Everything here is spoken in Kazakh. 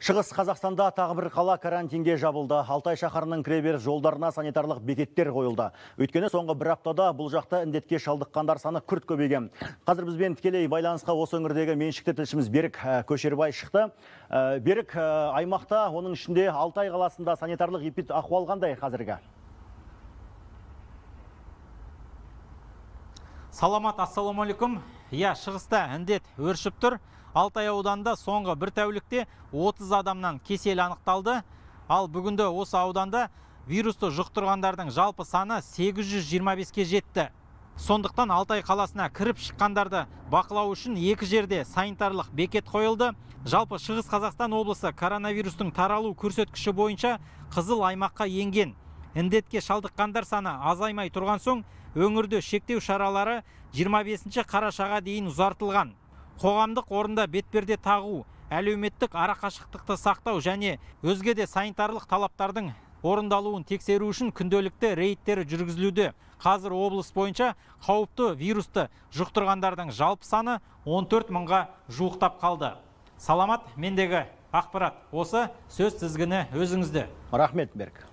Шығыс Қазақстанда тағы бір қала карантинге жабылды. Алтай шақарының кіреберіс жолдарына санитарлық бекеттер қойылды. Өйткені соңғы бір аптада бұл жақта індетке шалдыққандар саны күрт көбейген. Қазір бізбен тікелей байланысқа осы өңірдегі меншікті тілшіміз Берік ә, Көшербай шықты. Ә, Берік ә, аймақта, оның ішінде Алтай қаласында санитарлық эпид ахуал қандай қазіргі? Саламат, ассаламу алейкум. Я шығыста індет өршіп тұр алтай ауданында соңғы бір тәулікте 30 адамнан кесел анықталды ал бүгінде осы ауданда вирусты жұқтырғандардың жалпы саны 825-ке жетті сондықтан алтай қаласына кіріп шыққандарды бақылау үшін екі жерде санитарлық бекет қойылды жалпы шығыс қазақстан облысы коронавирустың таралу көрсеткіші бойынша қызыл аймаққа енген індетке шалдыққандар саны азаймай тұрған соң өңірде шектеу шаралары 25 қарашаға дейін ұзартылған қоғамдық орында бетперде тағу әлеуметтік арақашықтықты сақтау және өзге де санитарлық талаптардың орындалуын тексеру үшін күнделікті рейдтер жүргізілуде қазір облыс бойынша қауіпті вирусты жұқтырғандардың жалпы саны 14 мыңға жуықтап қалды саламат мендегі ақпарат осы сөз тізгіні өзіңізді рахмет берік